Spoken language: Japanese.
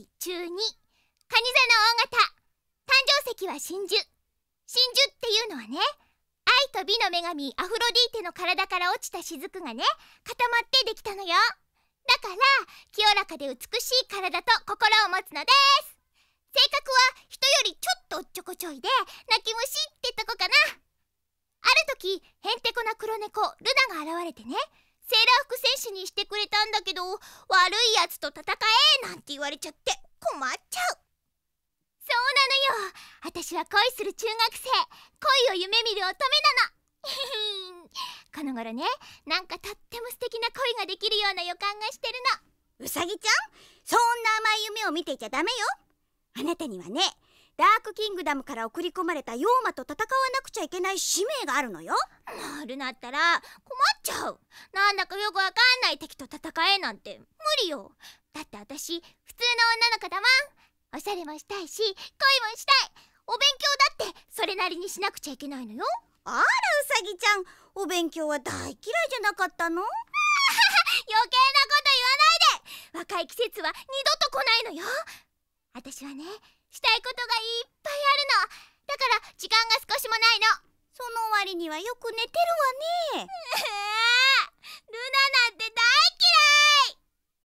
第12蟹座の大型誕生石は真珠真珠っていうのはね愛と美の女神アフロディーテの体から落ちた雫がね固まってできたのよだから清らかで美しい体と心を持つのです性格は人よりちょっとおっちょこちょいで泣き虫ってとこかなある時へんてこな黒猫ルナが現れてねセーラー服戦士にしてくれたんだけど悪いやつと戦えなんて言われちゃって困っちゃうそうなのよ私は恋する中学生恋を夢見る乙女なの この頃ねなんかとっても素敵な恋ができるような予感がしてるのうさぎちゃんそんな甘い夢を見ていちゃダメよあなたにはねダークキングダムから送り込まれた妖魔と戦わなくちゃいけない使命があるのよなるなったら困っちゃうなんだかよくわかんない敵と戦えなんて無理よだって私普通の女の子だもんおしゃれもしたいし恋もしたいお勉強だってそれなりにしなくちゃいけないのよあらうさぎちゃんお勉強は大嫌いじゃなかったの 余計なこと言わないで若い季節は二度と来ないのよ私はねしたいことがいっぱいあるのだから時間が少しもないのその割にはよく寝てるわね